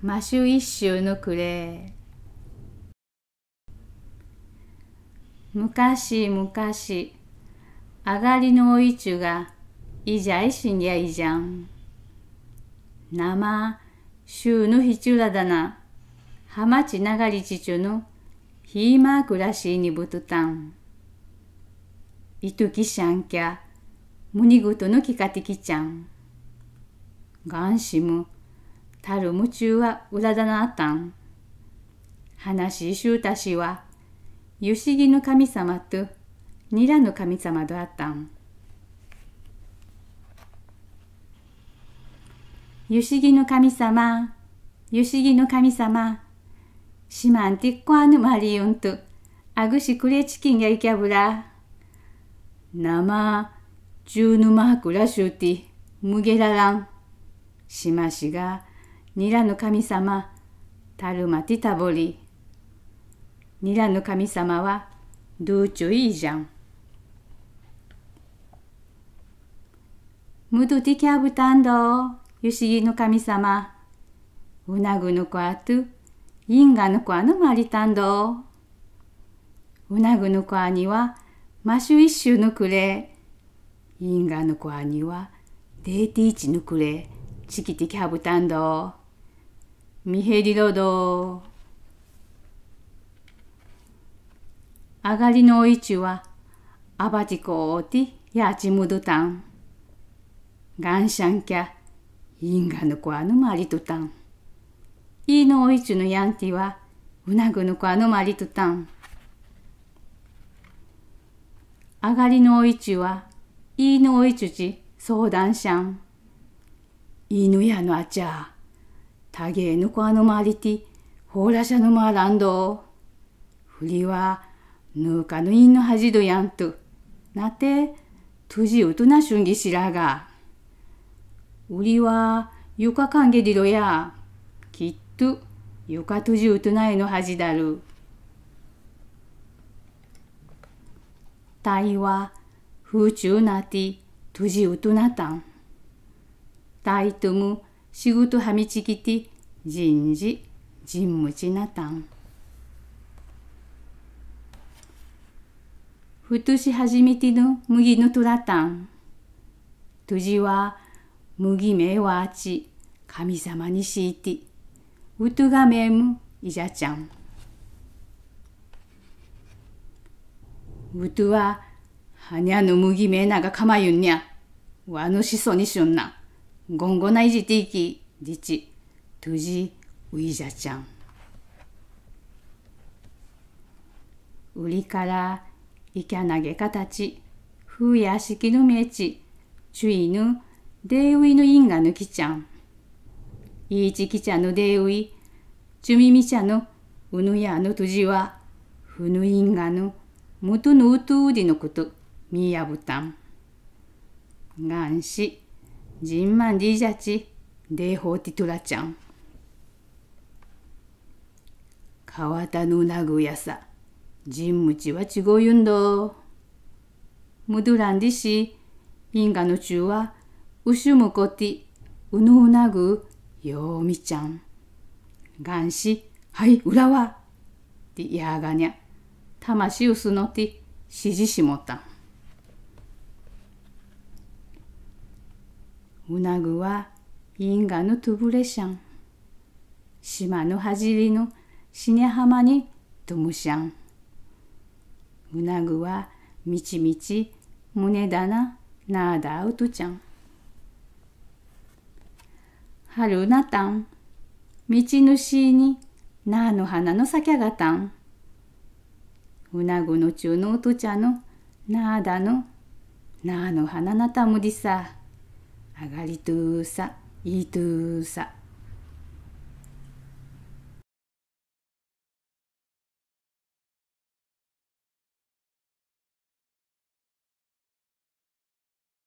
マシュ一周のくれ。昔昔、上がりのおいちゅが、いじゃいしんやいじゃん。生シュゅうひちゅらだな。はまちながりちちゅのひいまくらしいにぶとたん。いときしゃんきゃ、むにぐとぬきかてきちゃん。がんしむ、たる夢中は裏だなあったん。話ししゅうたしは、ゆしぎぬ神様と、にらぬ神様とあったん。ゆしぎぬ神様、ゆしぎぬ神様、しまんてっこあぬまりゆんと、あぐしくれチキンがいきゃぶら。なま、じゅうぬまはくらしゅうて、むげららん。しましが、ニラの神様、タルマティタボリ。ニラの神様は、ドゥチュイージャン。ムドティキャブタンド、ユシギの神様。ウナグのコアトインガのコアのマリタンドウナグのコアには、マシュイッシュぬくれ。インガのコアには、デーティーチぬくれ、チキティキャブタンド。みへりろどあがりのおいちはあばじこおてやちむどたんがんしゃんきゃいんがぬこあぬまりとたんいいのおいちのやんてはうなぐぬこあぬまりとたんあがりのおいちはいいのおいちゅじ相談しゃんいいのやのあちゃタゲエヌコアノマリティホーラシャノランドフリはヌーカヌインのハジドヤントなてトゥジウトナシュンギシラガウリはユカカンゲディロヤきっとユカトゥジウトナエのハジダルタイは風中なティトゥジウトナタンタイトム仕事はみちぎて人事人務ちなたん。ふとし始めての麦のトラたん。とじは麦めはあち神様にしいて。うとがめむいじゃちゃん。うとははにゃの麦めながかまゆんにゃ。わのしそにしゅんな。ゴンゴナイジティキ、ディチ、トゥジ、dici ちゃん。ウリ i j イキャナゲカりからいきゃなげ形チ、やュのめち注意ぬでういぬ因がぬきちゃんいいちきちゃぬでういちゅみみちゃぬうぬやぬとじはふぬ因がぬむとぬうとうィのことみやぶたんがんしジンマンディジャチ、デイホーティトラちゃん。カワタヌナグヤサ、ジンムチワチゴユンド。ムドランディシ、インガノチュワ、ウシュムコティ、ウヌナグヨーミちゃん。ガンシ、ハイ、ウラワ、ディヤガニャ、魂スノティ、シジシモタン。うなぐは因果の潰れしゃん。島のはじりの死浜にとむしゃん。なぐはみちみち胸だななあだうとちゃん。春なたん。道しになあの花の咲きゃがたん。うなぐの中のおとちゃのなあだのなあの花なたむりさ。上がりとぅさ、いいとぅさ。